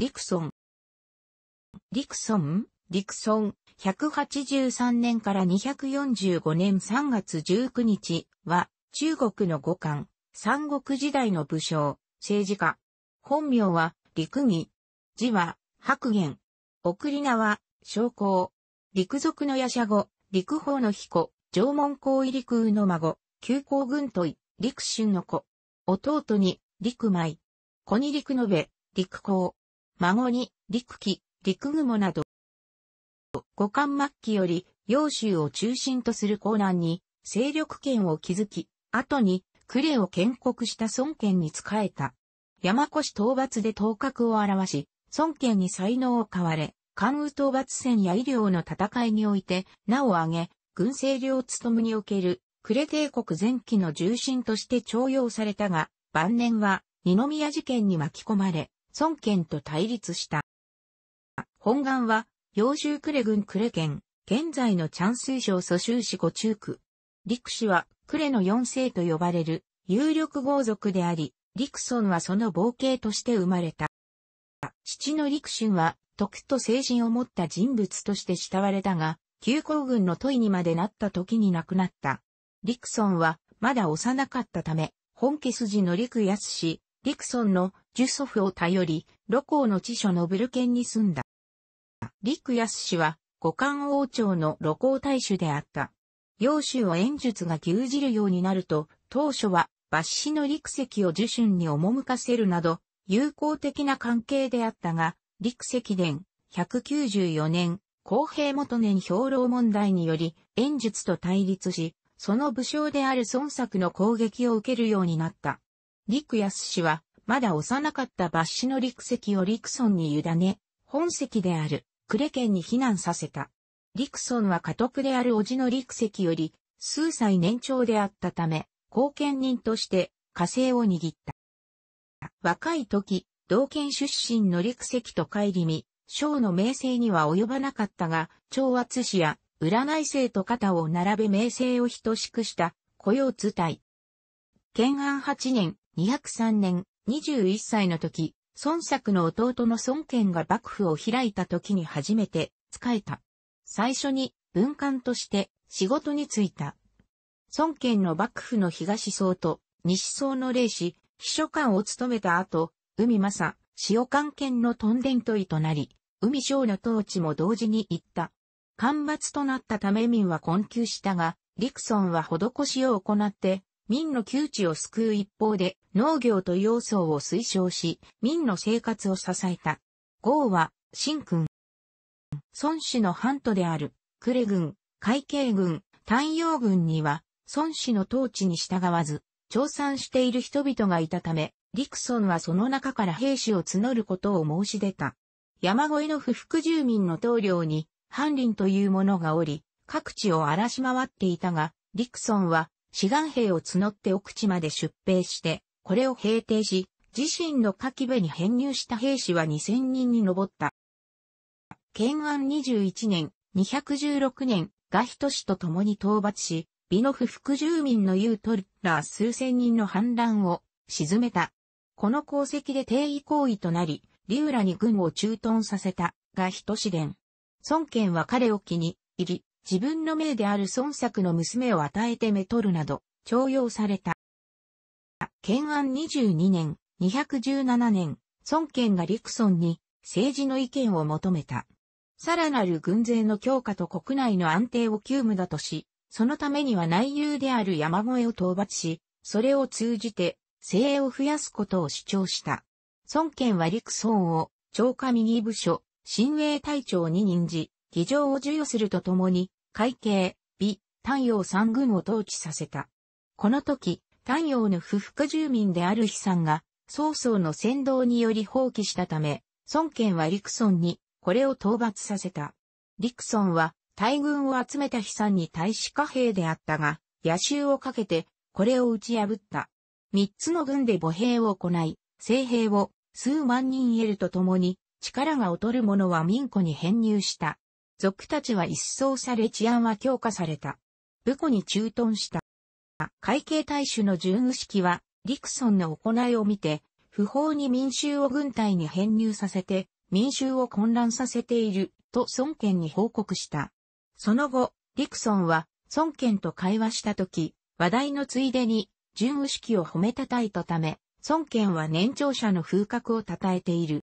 リクソン。リクソンリクソン、183年から245年3月19日は、中国の五冠、三国時代の武将、政治家。本名は、陸儀。字は、白玄。送り名は、将校。陸族の夜叉語、陸法の彦、縄文皇位陸空の孫、旧皇軍とい、陸春の子。弟に、陸舞。子に陸延べ、陸公。孫に、陸機、陸雲など、五冠末期より、揚州を中心とする江南に、勢力圏を築き、後に、呉を建国した孫権に仕えた。山越討伐で頭角を表し、孫権に才能を買われ、関羽討伐戦や医療の戦いにおいて、名を挙げ、軍政領務における、呉帝国前期の重臣として重用されたが、晩年は、二宮事件に巻き込まれ、孫権と対立した。本願は、幼州呉郡呉県、現在のチャン水省蘇州市五中区。陸氏は、呉の四世と呼ばれる、有力豪族であり、陸孫はその冒険として生まれた。父の陸春は、徳と精神を持った人物として慕われたが、旧皇軍の問いにまでなった時に亡くなった。陸孫は、まだ幼かったため、本家筋の陸安氏、陸孫の呪祖父を頼り、露光の地所のブル県に住んだ。陸安氏は、五冠王朝の露光大主であった。陽州を演術が牛耳るようになると、当初は、抜歯の陸石を受春に赴かせるなど、友好的な関係であったが、陸石伝、194年、公平元年兵糧問題により、演術と対立し、その武将である孫作の攻撃を受けるようになった。陸安氏は、まだ幼かった抜ッの陸籍を陸村に委ね、本籍であるクレ県に避難させた。陸村は家督である叔父の陸籍より数歳年長であったため、後見人として火星を握った。若い時、同県出身の陸籍と帰り見、章の名声には及ばなかったが、懲罰師や占い生と肩を並べ名声を等しくした、雇用図体。建安8年、203年、21歳の時、孫作の弟の孫権が幕府を開いた時に初めて仕えた。最初に文官として仕事に就いた。孫権の幕府の東僧と西僧の霊子秘書官を務めた後、海正、塩官権のトンデントイとなり、海省の統治も同時に行った。干ばつとなったため民は困窮したが、陸村は施しを行って、民の窮地を救う一方で農業と要素を推奨し、民の生活を支えた。豪は、新君。孫氏の藩都である、呉軍、海警軍、太陽軍には、孫氏の統治に従わず、調産している人々がいたため、陸孫はその中から兵士を募ることを申し出た。山越の不服住民の棟梁に、藩林というものがおり、各地を荒らし回っていたが、陸孫は志願兵を募って奥地まで出兵して、これを平定し、自身の下記部に編入した兵士は2000人に上った。建安21年、216年、ガヒト氏と共に討伐し、ビノフ副住民のユートラー数千人の反乱を沈めた。この功績で定位行為となり、リューラに軍を駐屯させた、ガヒト氏伝。孫権は彼を気に入り、自分の命である孫作の娘を与えてめとるなど、徴用された。建安22年、217年、孫権が陸孫に政治の意見を求めた。さらなる軍勢の強化と国内の安定を急務だとし、そのためには内憂である山越えを討伐し、それを通じて精鋭を増やすことを主張した。孫権は陸孫を、長官右部署、新衛隊長に任じ、議場を授与するとともに、会計、美、太陽三軍を統治させた。この時、太陽の不服住民である悲惨が、曹操の先導により放棄したため、孫権は陸村に、これを討伐させた。陸村は、大軍を集めた悲惨に対し貨幣であったが、野襲をかけて、これを打ち破った。三つの軍で母兵を行い、聖兵を数万人得るとともに、力が劣る者は民庫に編入した。族たちは一掃され治安は強化された。部庫に駐屯した。会計大衆の準具式は、リクソンの行いを見て、不法に民衆を軍隊に編入させて、民衆を混乱させている、と孫権に報告した。その後、リクソンは、孫権と会話した時、話題のついでに、準具式を褒めたたいたため、孫権は年長者の風格を称えている。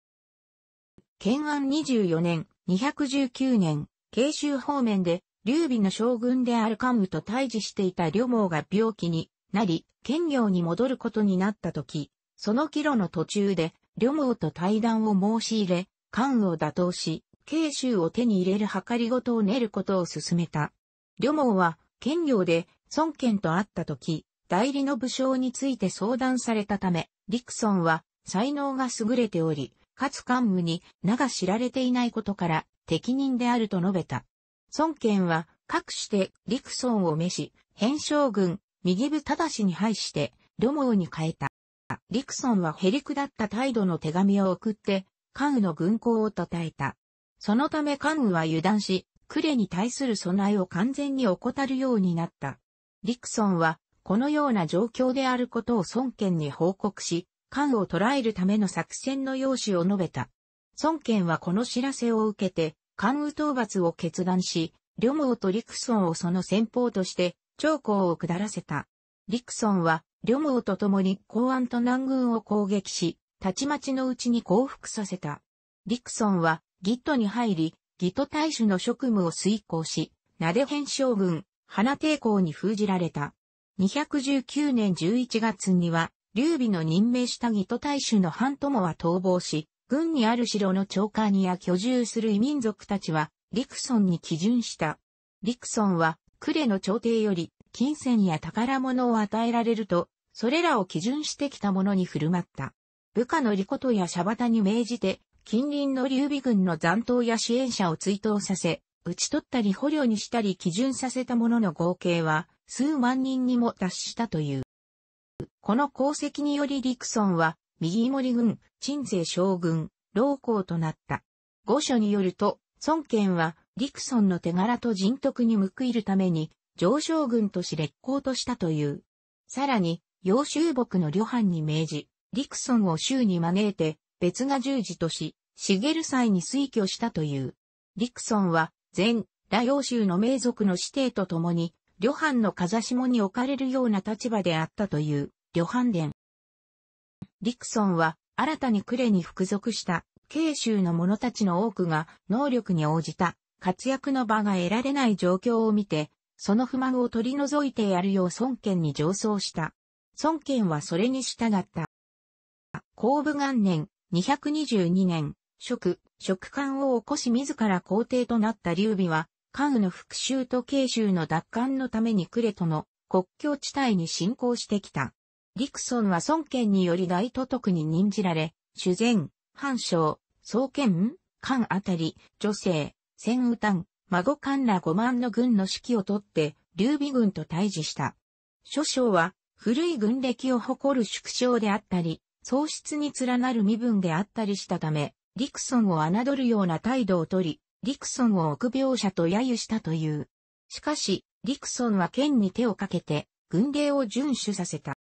建安24年、219年、慶州方面で、劉備の将軍である関羽と対峙していた旅毛が病気になり、県業に戻ることになった時、その帰路の途中で、旅毛と対談を申し入れ、関羽を打倒し、慶州を手に入れる計りごとを練ることを進めた。旅毛は、県業で、孫権と会った時、代理の武将について相談されたため、陸孫は、才能が優れており、かつ桓武に名が知られていないことから適任であると述べた。孫権は、各して陸孫を召し、偏将軍、右部正に配して、土網に変えた。陸孫はへりクだった態度の手紙を送って、関羽の軍港を称えた。そのため関羽は油断し、呉に対する備えを完全に怠るようになった。陸孫は、このような状況であることを孫権に報告し、漢を捕らえるための作戦の要旨を述べた。孫権はこの知らせを受けて、関羽討伐を決断し、呂蒙と陸村をその先方として、長江を下らせた。陸村は、呂蒙と共に公安と南軍を攻撃し、たちまちのうちに降伏させた。陸村は、ギットに入り、ギト大使の職務を遂行し、なで編将軍、花抵抗に封じられた。219年11月には、劉備の任命した義と大衆の藩友は逃亡し、軍にある城の長官や居住する異民族たちは、リクソンに基準した。リクソンは、呉の朝廷より、金銭や宝物を与えられると、それらを基準してきた者に振る舞った。部下のリコトやシャバタに命じて、近隣の劉備軍の残党や支援者を追悼させ、討ち取ったり捕虜にしたり基準させた者の合計は、数万人にも達したという。この功績によりリクソンは、右森軍、鎮西将軍、老公となった。御所によると、孫権は、リクソンの手柄と人徳に報いるために、上将軍とし烈行としたという。さらに、揚州牧の旅藩に命じ、リクソンを州に招いて、別が従事とし、茂る際に推挙したという。リクソンは、前、羅揚州の名族の指定とともに、旅藩の風下に置かれるような立場であったという旅藩伝。リクソンは新たに呉に服属した慶州の者たちの多くが能力に応じた活躍の場が得られない状況を見て、その不満を取り除いてやるよう孫権に上奏した。孫権はそれに従った。公武元年222年、職、職官を起こし自ら皇帝となった劉備は、関羽の復讐と慶州の奪還のためにクレトの国境地帯に侵攻してきた。陸孫は孫権により大都督に任じられ、主前、藩将、総権、官あたり、女性、戦右端、孫官ら5万の軍の指揮を取って、劉備軍と対峙した。諸将は、古い軍歴を誇る縮小であったり、喪失に連なる身分であったりしたため、陸孫を侮るような態度をとり、リクソンを臆病者と揶揄したという。しかし、リクソンは剣に手をかけて、軍令を遵守させた。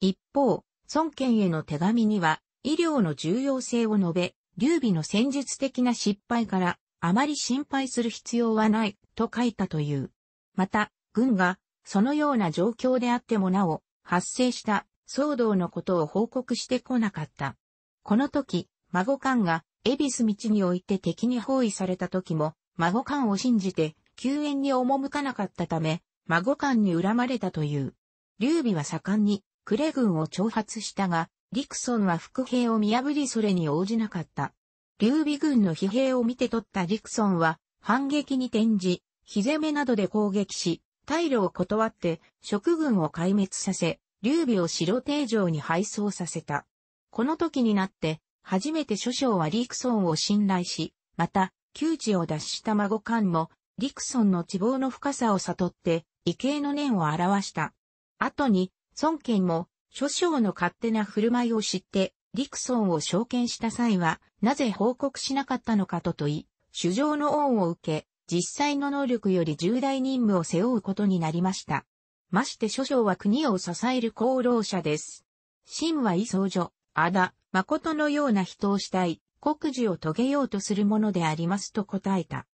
一方、孫権への手紙には、医療の重要性を述べ、劉備の戦術的な失敗から、あまり心配する必要はない、と書いたという。また、軍が、そのような状況であってもなお、発生した騒動のことを報告してこなかった。この時、孫官が恵比寿道において敵に包囲された時も、孫官を信じて、救援に赴かなかったため、孫官に恨まれたという。劉備は盛んに、クレ軍を挑発したが、リクソンは伏兵を見破りそれに応じなかった。劉備軍の疲弊を見て取ったリクソンは、反撃に転じ、火攻めなどで攻撃し、退路を断って、職軍を壊滅させ、劉備を白定城に敗走させた。この時になって、初めて諸将はリクソンを信頼し、また、窮地を脱した孫官も、リクソンの地望の深さを悟って、異形の念を表した。後に、孫権も、諸将の勝手な振る舞いを知って、リクソンを召見した際は、なぜ報告しなかったのかと問い、主上の恩を受け、実際の能力より重大任務を背負うことになりました。まして諸将は国を支える功労者です。秦は異僧女、あだ。誠のような人をしたい、国事を遂げようとするものでありますと答えた。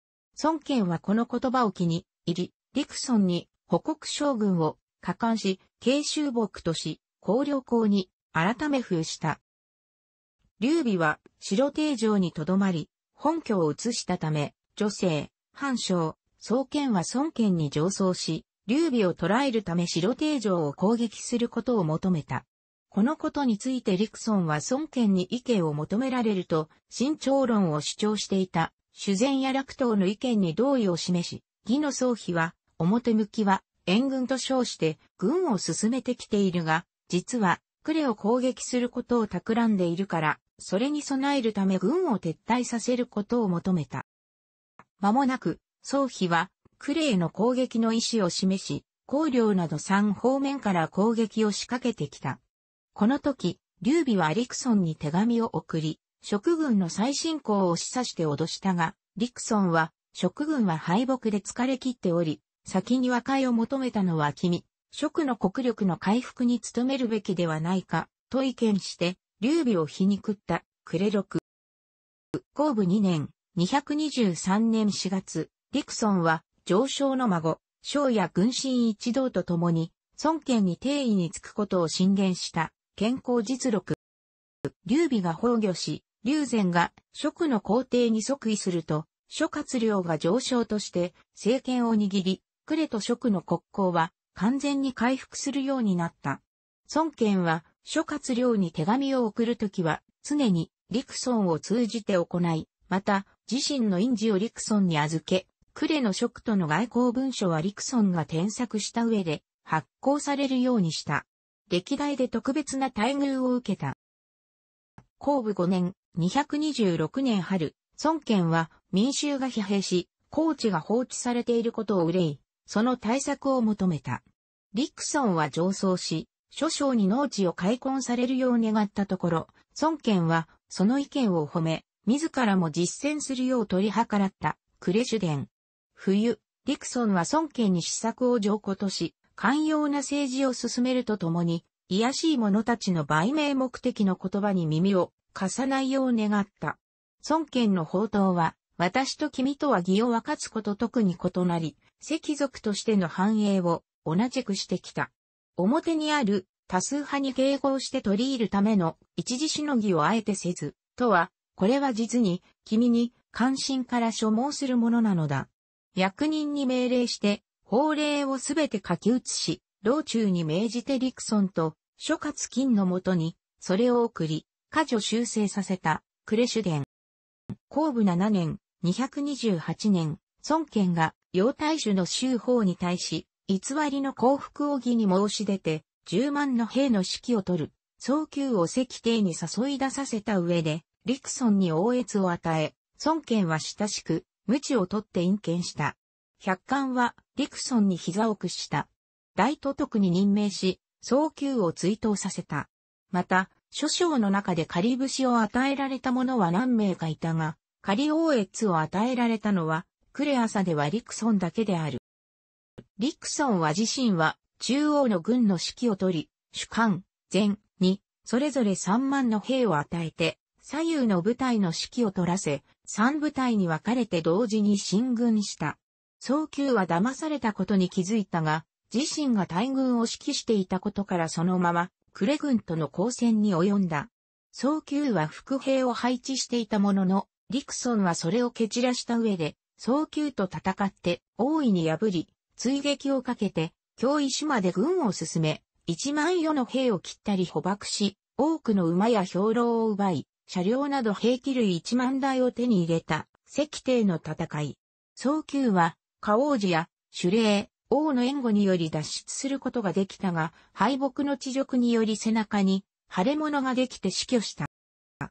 孫権はこの言葉を気に入り、陸村クソンに保国将軍を加冠し、慶州牧とし、高陵公に改め封した。劉備は白定城に留まり、本拠を移したため、女性、藩将、総権は孫権に上奏し、劉備を捕らえるため白定城を攻撃することを求めた。このことについてリクソンは孫権に意見を求められると、慎重論を主張していた、修善や楽党の意見に同意を示し、義の総比は、表向きは、援軍と称して、軍を進めてきているが、実は、クレを攻撃することを企んでいるから、それに備えるため軍を撤退させることを求めた。間もなく、総比は、クレへの攻撃の意思を示し、公領など3方面から攻撃を仕掛けてきた。この時、劉備はリクソンに手紙を送り、職軍の再進行を示唆して脅したが、リクソンは、職軍は敗北で疲れ切っており、先に和解を求めたのは君、職の国力の回復に努めるべきではないか、と意見して、劉備を皮肉った、クレロク。後部2年、223年4月、リクソンは、上昇の孫、将や軍神一同と共に、孫権に定位につくことを進言した。健康実録。劉備が崩御し、劉禅が職の皇帝に即位すると、諸葛亮が上昇として政権を握り、呉と職の国交は完全に回復するようになった。孫権は諸葛亮に手紙を送るときは常に陸孫を通じて行い、また自身の印字を陸孫に預け、呉の職との外交文書は陸孫が添削した上で発行されるようにした。歴代で特別な待遇を受けた。後部5年、226年春、孫権は民衆が疲弊し、高知が放置されていることを憂い、その対策を求めた。リクソンは上奏し、諸将に農地を開墾されるよう願ったところ、孫権はその意見を褒め、自らも実践するよう取り計らった、クレシュデン。冬、リクソンは孫権に施策を上古とし、寛容な政治を進めるとともに、癒しい者たちの売名目的の言葉に耳を貸さないよう願った。孫権の宝刀は、私と君とは義を分かつこと特に異なり、赤族としての繁栄を同じくしてきた。表にある多数派に迎合して取り入るための一時しのぎをあえてせず、とは、これは実に、君に関心から所望するものなのだ。役人に命令して、法令をすべて書き写し、老中に命じてリクソンと諸葛金のもとに、それを送り、過剰修正させた、クレシュデン。後部7年、228年、孫権が、陽太守の州法に対し、偽りの降伏を義に申し出て、10万の兵の指揮を取る、早急を石帝に誘い出させた上で、リクソンに応越を与え、孫権は親しく、無知を取って隠見した。百貫は、ディクソンに膝を屈した。大都督に任命し、早急を追悼させた。また、諸将の中で仮節を与えられた者は何名かいたが、仮王越を与えられたのは、クレアサではリクソンだけである。リクソンは自身は、中央の軍の指揮を取り、主幹、前、に、それぞれ3万の兵を与えて、左右の部隊の指揮を取らせ、3部隊に分かれて同時に進軍した。早急は騙されたことに気づいたが、自身が大軍を指揮していたことからそのまま、クレ軍との交戦に及んだ。早急は副兵を配置していたものの、リクソンはそれを蹴散らした上で、早急と戦って大いに破り、追撃をかけて、京石まで軍を進め、一万余の兵を切ったり捕獲し、多くの馬や兵糧を奪い、車両など兵器類一万台を手に入れた、石帝の戦い。早急は、花王寺や守礼、王の援護により脱出することができたが、敗北の地辱により背中に腫れ物ができて死去した。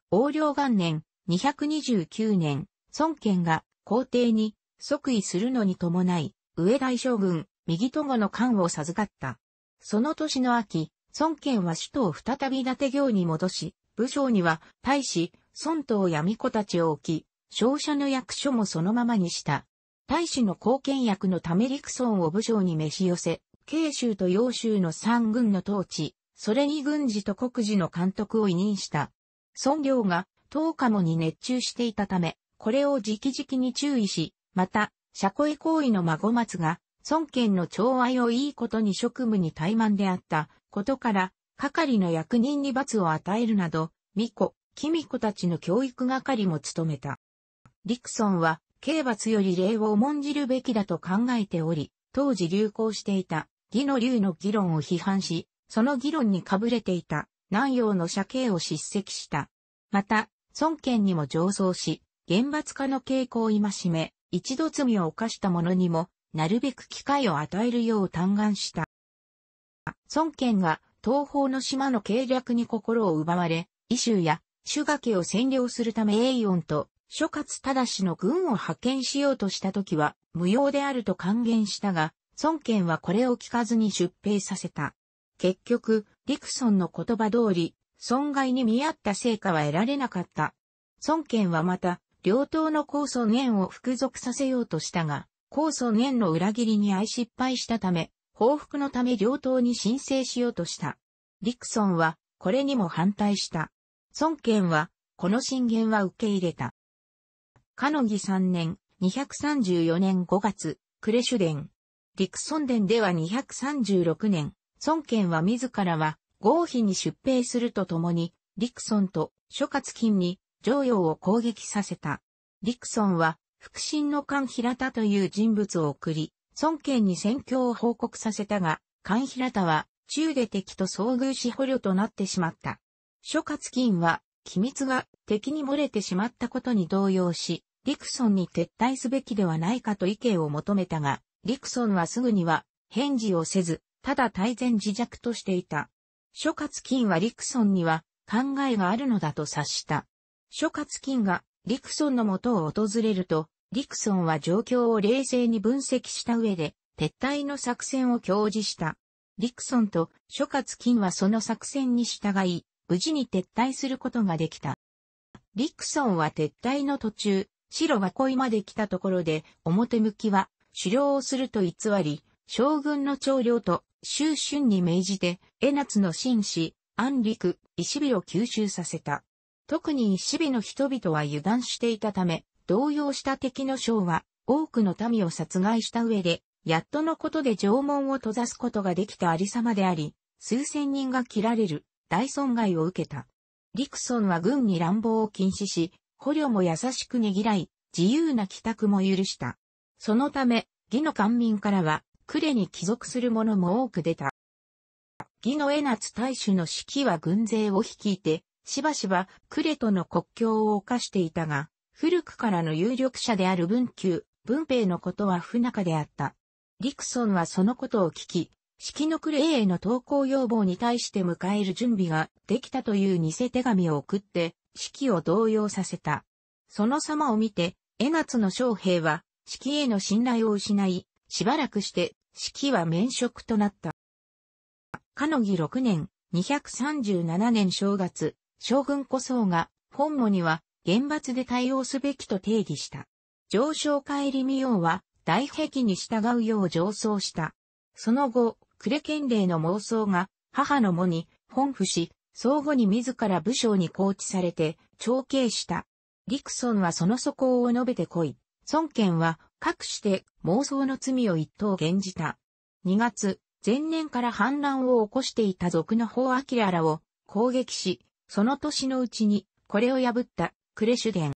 王領元年、229年、孫権が皇帝に即位するのに伴い、上大将軍、右戸後の官を授かった。その年の秋、孫権は首都を再び伊達行に戻し、武将には、大使、孫東や子たちを置き、勝者の役所もそのままにした。大使の貢献役のため陸村を武将に召し寄せ、慶州と揚州の三軍の統治、それに軍事と国事の監督を委任した。孫領が、東下もに熱中していたため、これを直々に注意し、また、社会行為の孫松が、孫権の寵愛をいいことに職務に怠慢であったことから、係の役人に罰を与えるなど、巫女、貴子たちの教育係も務めた。リクソンは、刑罰より礼を重んじるべきだと考えており、当時流行していた、義の流の議論を批判し、その議論にかぶれていた、南洋の社刑を叱責した。また、孫権にも上奏し、厳罰化の傾向を戒め、一度罪を犯した者にも、なるべく機会を与えるよう嘆願した。孫権が東方の島の計略に心を奪われ、異州や朱家家を占領するため栄音と諸葛忠の軍を派遣しようとした時は無用であると還元したが、孫権はこれを聞かずに出兵させた。結局、リクソンの言葉通り、損害に見合った成果は得られなかった。孫権はまた、両党の高孫元を服属させようとしたが、高孫元の裏切りに相失敗したため、報復のため両党に申請しようとした。リクソンは、これにも反対した。孫権は、この進言は受け入れた。カノギ3年、234年5月、クレシュソ陸デンでは236年、孫権は自らは合否に出兵するとともに、陸ンと諸葛金に常用を攻撃させた。陸ンは、腹心の菅平田という人物を送り、孫権に戦況を報告させたが、菅平田は、中で敵と遭遇し捕虜となってしまった。諸葛金は、機密が敵に漏れてしまったことに動揺し、リクソンに撤退すべきではないかと意見を求めたが、リクソンはすぐには返事をせず、ただ大前自弱としていた。諸葛金はリクソンには考えがあるのだと察した。諸葛金がリクソンの元を訪れると、リクソンは状況を冷静に分析した上で、撤退の作戦を表示した。リクソンと諸葛金はその作戦に従い、無事に撤退することができた。リクソンは撤退の途中、白は恋まで来たところで、表向きは、狩猟をすると偽り、将軍の長領と、周春に命じて、江夏の紳士、安陸、石火を吸収させた。特に石火の人々は油断していたため、動揺した敵の将は、多くの民を殺害した上で、やっとのことで縄文を閉ざすことができたありさまであり、数千人が切られる、大損害を受けた。陸村は軍に乱暴を禁止し、捕虜も優しくねぎらい、自由な帰宅も許した。そのため、義の官民からは、呉に帰属する者も多く出た。義の江夏大主の指揮は軍勢を率いて、しばしば呉との国境を犯していたが、古くからの有力者である文久、文平のことは不仲であった。リクソンはそのことを聞き、揮の呉への投降要望に対して迎える準備ができたという偽手紙を送って、式を動揺させた。その様を見て、江夏の将兵は、士気への信頼を失い、しばらくして、士気は免職となった。かのぎ6年、237年正月、将軍小僧が、本母には、厳罰で対応すべきと定義した。上昇帰り見ようは、大壁に従うよう上層した。その後、呉県令の妄想が、母の母に、本府し、相互に自ら武将に拘置されて、長刑した。リクソンはその素行を述べてこい。孫権は、各して妄想の罪を一等現じた。2月、前年から反乱を起こしていた族の法アキララを攻撃し、その年のうちにこれを破ったクレシュデン。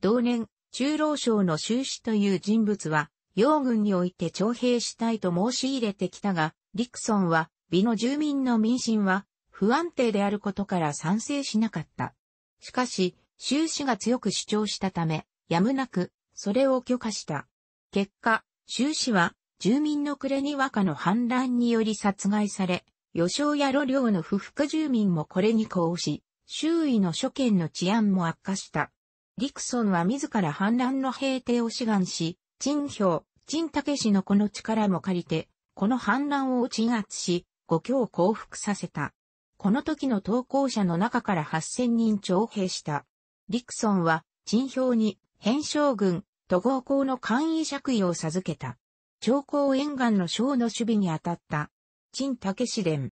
同年、中老省の修士という人物は、洋軍において徴兵したいと申し入れてきたが、リクソンは、美の住民の民心は、不安定であることから賛成しなかった。しかし、修士が強く主張したため、やむなく、それを許可した。結果、修士は、住民の暮れに和歌の反乱により殺害され、予想や路領の不服住民もこれに呼応し、周囲の諸県の治安も悪化した。陸孫は自ら反乱の平定を志願し、陳兵、陳武氏のこの力も借りて、この反乱を鎮圧し、五教を降伏させた。この時の投稿者の中から8000人徴兵した。リクソンは、陳表に、編将軍、都合校の簡易爵位を授けた。長江沿岸の省の守備に当たった。陳武士伝。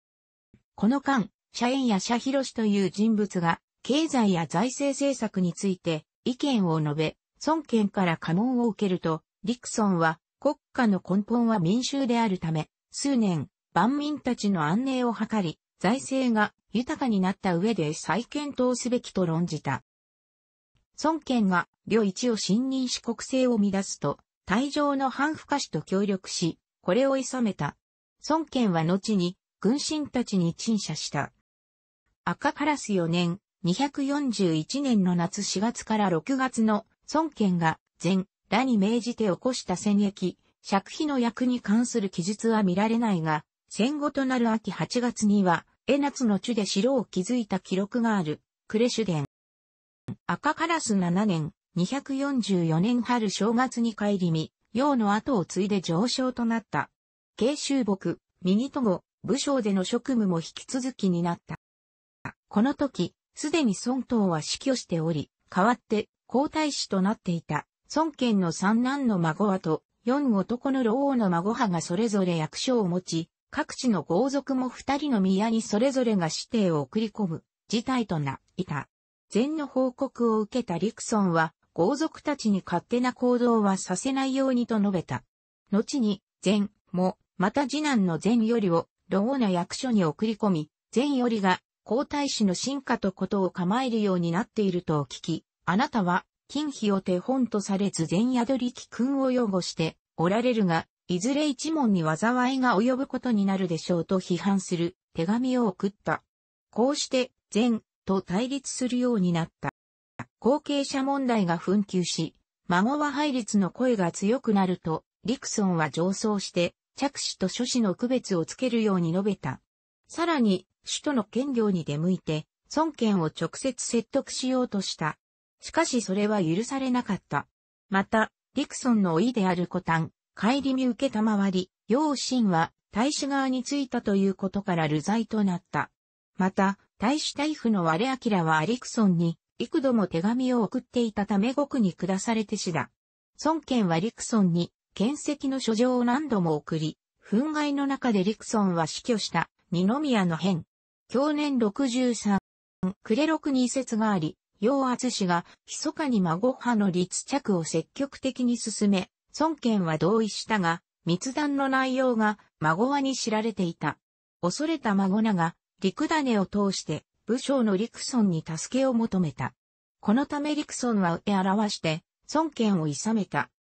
この間、社員や社広氏という人物が、経済や財政政策について意見を述べ、孫権から家紋を受けると、リクソンは、国家の根本は民衆であるため、数年、万民たちの安寧を図り、財政が豊かになった上で再検討すべきと論じた。孫権が両一を信任し国政を乱すと、退場の反不可氏と協力し、これを急めた。孫権は後に軍神たちに陳謝した。赤カラス4年、241年の夏4月から6月の孫権が前、らに命じて起こした戦役、借費の役に関する記述は見られないが、戦後となる秋8月には、江夏の地で城を築いた記録がある、呉主伝。赤カラス7年、244年春正月に帰り見、陽の後を継いで上昇となった。慶州牧、右と後、武将での職務も引き続きになった。この時、すでに孫東は死去しており、代わって皇太子となっていた、孫権の三男の孫はと、四男の老王の孫派がそれぞれ役所を持ち、各地の豪族も二人の宮にそれぞれが指定を送り込む事態とないた。禅の報告を受けた陸村は、豪族たちに勝手な行動はさせないようにと述べた。後に、禅も、また次男の禅よりを、ローな役所に送り込み、禅よりが、皇太子の進化とことを構えるようになっていると聞き、あなたは、金費を手本とされず禅宿り貴君を擁護しておられるが、いずれ一門に災いが及ぶことになるでしょうと批判する手紙を送った。こうして、善と対立するようになった。後継者問題が紛糾し、孫は配列の声が強くなると、リクソンは上層して、着手と諸子の区別をつけるように述べた。さらに、首都の権業に出向いて、孫権を直接説得しようとした。しかしそれは許されなかった。また、リクソンの老いであるコタン、帰り見受けたまわり、陽心は大使側についたということから流罪となった。また、大使大夫の我明はアリクソンに幾度も手紙を送っていたため国に下されて死だ。孫権はリクソンに、剣石の書状を何度も送り、憤慨の中でリクソンは死去した、二宮の変。去年63、暮れ六に説があり、陽厚氏が、密かに孫派の立着を積極的に進め、孫権は同意したが、密談の内容が孫はに知られていた。恐れた孫なが、陸種を通して武将の陸村に助けを求めた。このため陸村は絵表して、孫権を諌めた。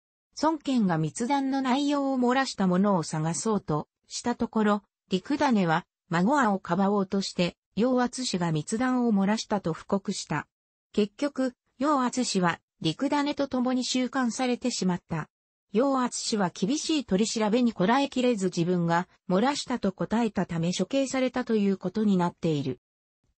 孫権が密談の内容を漏らしたものを探そうとしたところ、陸種は孫はをかばおうとして、陽厚氏が密談を漏らしたと布告した。結局、陽厚氏は陸種と共に収監されてしまった。陽圧氏は厳しい取り調べにこらえきれず自分が漏らしたと答えたため処刑されたということになっている。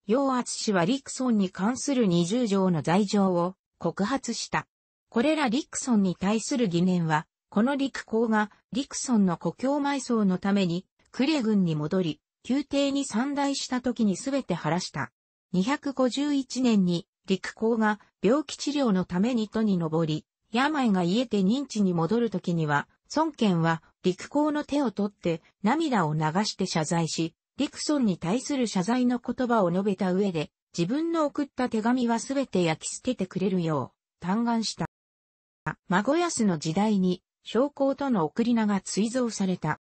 陽圧氏はリクソンに関する20条の罪状を告発した。これらリクソンに対する疑念は、この陸校がリクソンの故郷埋葬のためにクレ軍に戻り、宮廷に散大した時に全て晴らした。251年に陸校が病気治療のために都に登り、病が癒えて認知に戻るときには、孫権は陸公の手を取って涙を流して謝罪し、陸孫に対する謝罪の言葉を述べた上で、自分の送った手紙はすべて焼き捨ててくれるよう、嘆願した。孫安の時代に、将校との送り名が追贈された。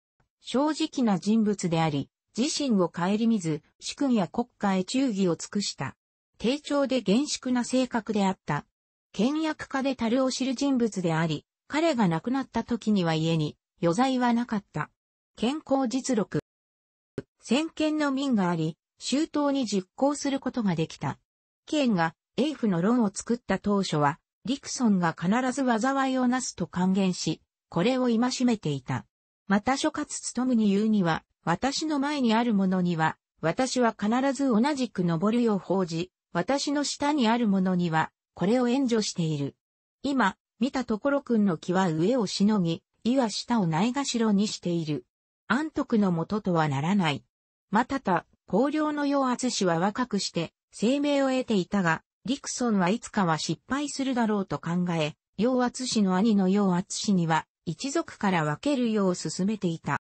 正直な人物であり、自身を顧みず、主君や国家へ忠義を尽くした。丁重で厳粛な性格であった、倹約家で樽を知る人物であり、彼が亡くなった時には家に余罪はなかった。健康実録。先見の民があり、周到に実行することができた。剣が英府の論を作った当初は、リクソンが必ず災いをなすと還元し、これを戒めていた。また諸葛務に言うには、私の前にあるものには、私は必ず同じく登るよう報じ、私の下にあるものには、これを援助している。今、見たところくんの木は上をしのぎ、岩は下をないがしろにしている。安徳のもととはならない。またた、高陵の世厚氏は若くして、生命を得ていたが、陸ンはいつかは失敗するだろうと考え、世厚氏の兄の世厚氏には、一族から分けるよう進めていた。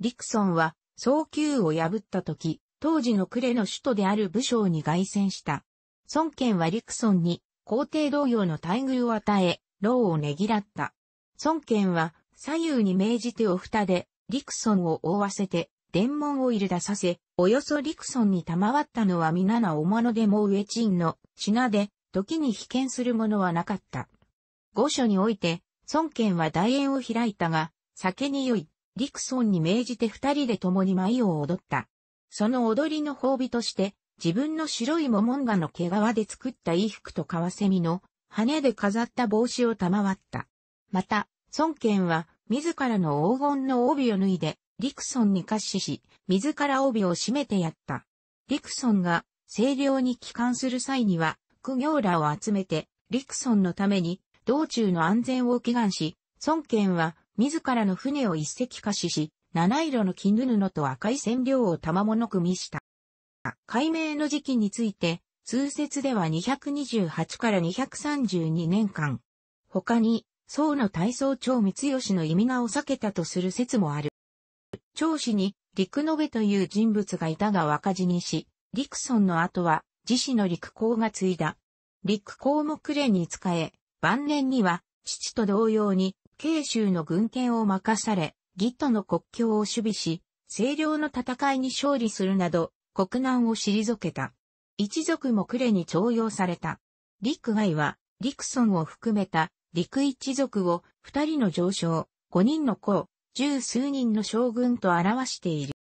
陸ンは、早急を破った時、当時の呉の首都である武将に凱旋した。孫権は陸ンに、皇帝同様の待遇を与え、牢をねぎらった。孫権は左右に命じてお蓋で、陸村を覆わせて、伝門を入れ出させ、およそ陸村に賜ったのは皆なおものでも上賃の品で、時に被験するものはなかった。御所において、孫権は大宴を開いたが、酒に酔い、陸村に命じて二人で共に舞を踊った。その踊りの褒美として、自分の白いモモンガの毛皮で作った衣服とカワセミの羽で飾った帽子を賜った。また、孫権は自らの黄金の帯を脱いで、リクソンに滑死し、自ら帯を締めてやった。リクソンが清涼に帰還する際には、苦行らを集めて、リクソンのために道中の安全を祈願し、孫権は自らの船を一石貸しし、七色の絹布と赤い染料を玉物組みした。解明の時期について、通説では228から232年間。他に、宋の大操長光吉の意味がを避けたとする説もある。長子に、陸延という人物がいたが若字にし、陸村の後は、自死の陸公が継いだ。陸公も暮れに仕え、晩年には、父と同様に、慶州の軍権を任され、義との国境を守備し、清涼の戦いに勝利するなど、国難を退けた。一族も呉に徴用された。陸外は、陸村を含めた陸一族を二人の上昇、五人の子、十数人の将軍と表している。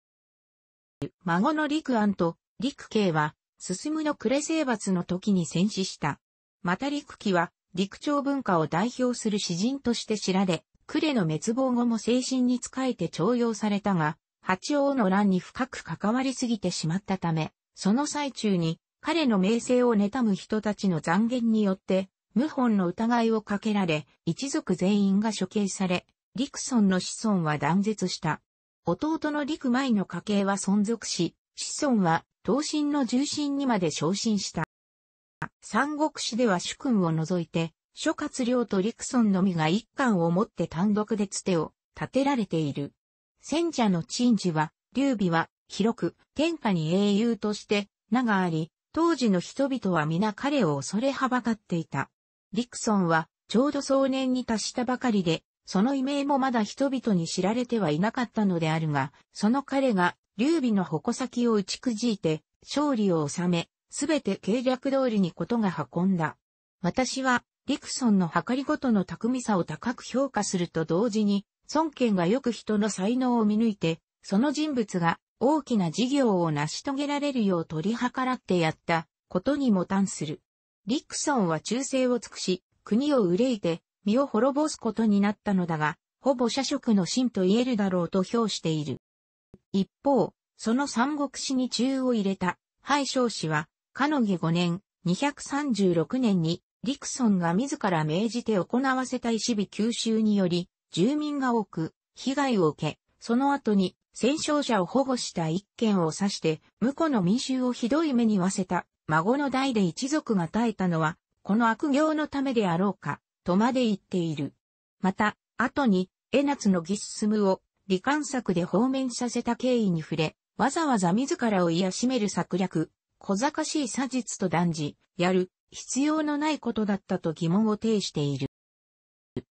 孫の陸安と陸慶は、進むの呉征伐の時に戦死した。また陸機は、陸長文化を代表する詩人として知られ、呉の滅亡後も精神に仕えて徴用されたが、八王の乱に深く関わりすぎてしまったため、その最中に彼の名声を妬む人たちの残言によって、謀反の疑いをかけられ、一族全員が処刑され、リクソンの子孫は断絶した。弟の陸前の家系は存続し、子孫は東進の重心にまで昇進した。三国志では主君を除いて、諸葛亮と陸村のみが一貫を持って単独でつてを立てられている。戦者の陳治は、劉備は、広く、天下に英雄として、名があり、当時の人々は皆彼を恐れはばかっていた。陸ィクソンは、ちょうど壮年に達したばかりで、その異名もまだ人々に知られてはいなかったのであるが、その彼が、劉備の矛先を打ちくじいて、勝利を収め、すべて計略通りにことが運んだ。私は、陸ィクソンの計りごとの巧みさを高く評価すると同時に、孫権がよく人の才能を見抜いて、その人物が大きな事業を成し遂げられるよう取り計らってやったことにも端する。リクソンは忠誠を尽くし、国を憂いて、身を滅ぼすことになったのだが、ほぼ社職の真と言えるだろうと評している。一方、その三国史に中を入れた、敗将氏は、かのぎ5年、236年に、リクソンが自ら命じて行わせた石火吸収により、住民が多く、被害を受け、その後に戦勝者を保護した一件を指して、婿の民衆をひどい目に遭わせた、孫の代で一族が耐えたのは、この悪行のためであろうか、とまで言っている。また、後に、江夏の義進を、罹患策で放免させた経緯に触れ、わざわざ自らを癒しめる策略、小賢しい詐術と断じ、やる、必要のないことだったと疑問を呈している。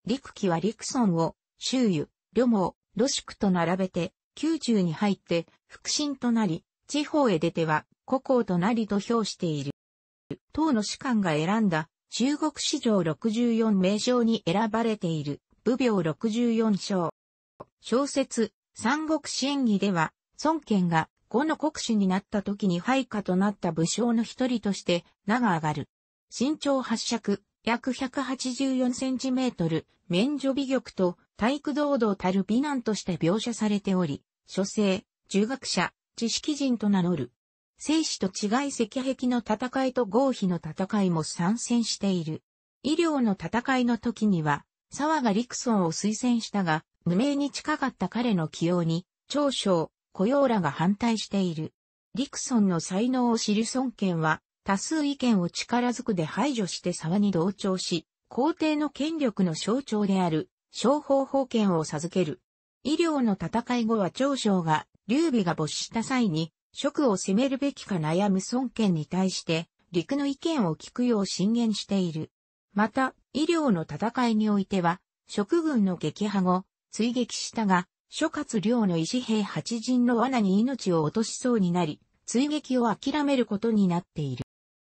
陸機はリクソンを、周遊、旅毛、露宿と並べて、宮中に入って、腹心となり、地方へ出ては、孤高となりと評している。党の士官が選んだ、中国史上64名将に選ばれている、武病64章。小説、三国志演義では、孫権が五の国主になった時に配下となった武将の一人として名が上がる。身長八尺、約1 8 4トル、免除美玉と体育堂々たる美男として描写されており、書生、中学者、知識人と名乗る。生死と違い石壁の戦いと合否の戦いも参戦している。医療の戦いの時には、沢が陸村を推薦したが、無名に近かった彼の起用に、長将、雇用らが反対している。陸村の才能を知る孫権は、多数意見を力ずくで排除して沢に同調し、皇帝の権力の象徴である、商法法権を授ける。医療の戦い後は長将が、劉備が没した際に、職を攻めるべきか悩む孫権に対して、陸の意見を聞くよう進言している。また、医療の戦いにおいては、職軍の撃破後、追撃したが、諸葛亮の石兵八陣の罠に命を落としそうになり、追撃を諦めることになっている。